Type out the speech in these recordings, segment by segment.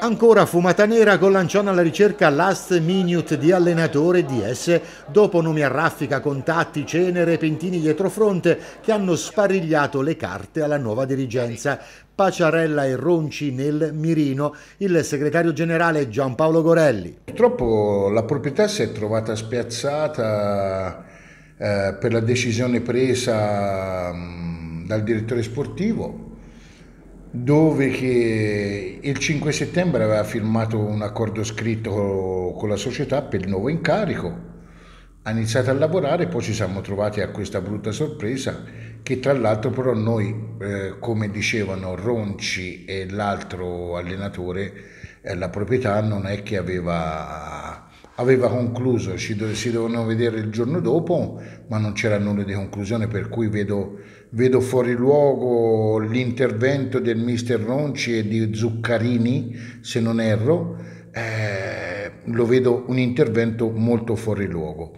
Ancora fumata nera con Lanciano alla ricerca last minute di allenatore DS dopo nomi a raffica, contatti, cene pentini dietro fronte che hanno sparigliato le carte alla nuova dirigenza. Paciarella e Ronci nel mirino, il segretario generale Giampaolo Gorelli. Purtroppo la proprietà si è trovata spiazzata eh, per la decisione presa mh, mm, dal direttore sportivo dove che il 5 settembre aveva firmato un accordo scritto con la società per il nuovo incarico, ha iniziato a lavorare e poi ci siamo trovati a questa brutta sorpresa che tra l'altro però noi, eh, come dicevano Ronci e l'altro allenatore, eh, la proprietà non è che aveva aveva concluso, si, do, si dovevano vedere il giorno dopo, ma non c'era nulla di conclusione, per cui vedo, vedo fuori luogo l'intervento del mister Ronci e di Zuccarini, se non erro, eh, lo vedo un intervento molto fuori luogo.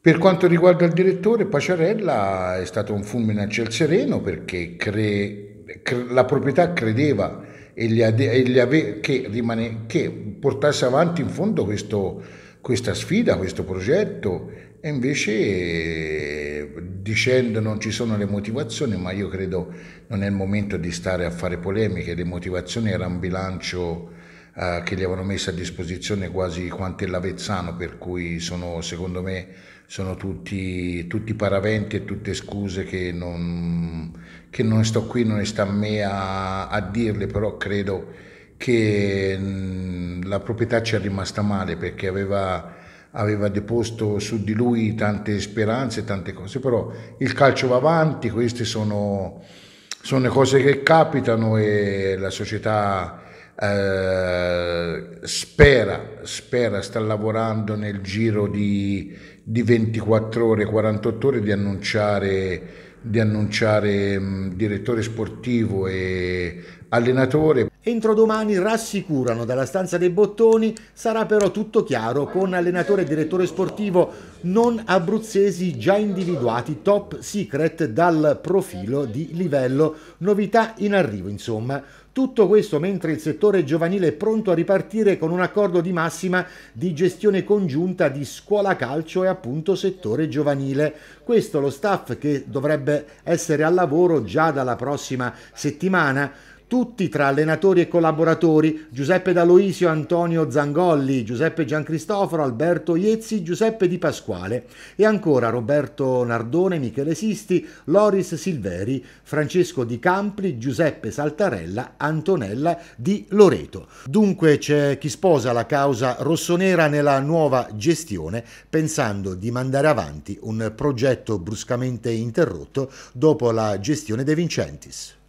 Per quanto riguarda il direttore, Paciarella è stato un fulmine a ciel sereno perché cre... la proprietà credeva e gli, e gli ave, che, rimane, che portasse avanti in fondo questo, questa sfida, questo progetto e invece dicendo non ci sono le motivazioni, ma io credo non è il momento di stare a fare polemiche, le motivazioni erano un bilancio eh, che gli avevano messo a disposizione quasi quanti l'Avezzano, per cui sono secondo me sono tutti, tutti paraventi e tutte scuse che non, che non, sto qui, non sta a me a, a dirle, però credo che la proprietà ci è rimasta male perché aveva aveva deposto su di lui tante speranze, tante cose, però il calcio va avanti, queste sono, sono cose che capitano e la società eh, spera spera, sta lavorando nel giro di, di 24 ore, 48 ore di annunciare, di annunciare mh, direttore sportivo e allenatore. Entro domani rassicurano dalla stanza dei bottoni, sarà però tutto chiaro con allenatore e direttore sportivo non abruzzesi già individuati top secret dal profilo di livello, novità in arrivo insomma. Tutto questo mentre il settore giovanile è pronto a ripartire con un accordo di massima di gestione congiunta di scuola calcio e appunto settore giovanile. Questo lo staff che dovrebbe essere al lavoro già dalla prossima settimana tutti tra allenatori e collaboratori, Giuseppe D'Aloisio, Antonio Zangolli, Giuseppe Giancristoforo, Alberto Iezzi, Giuseppe Di Pasquale e ancora Roberto Nardone, Michele Sisti, Loris Silveri, Francesco Di Campli, Giuseppe Saltarella, Antonella Di Loreto. Dunque c'è chi sposa la causa rossonera nella nuova gestione pensando di mandare avanti un progetto bruscamente interrotto dopo la gestione De Vincentis.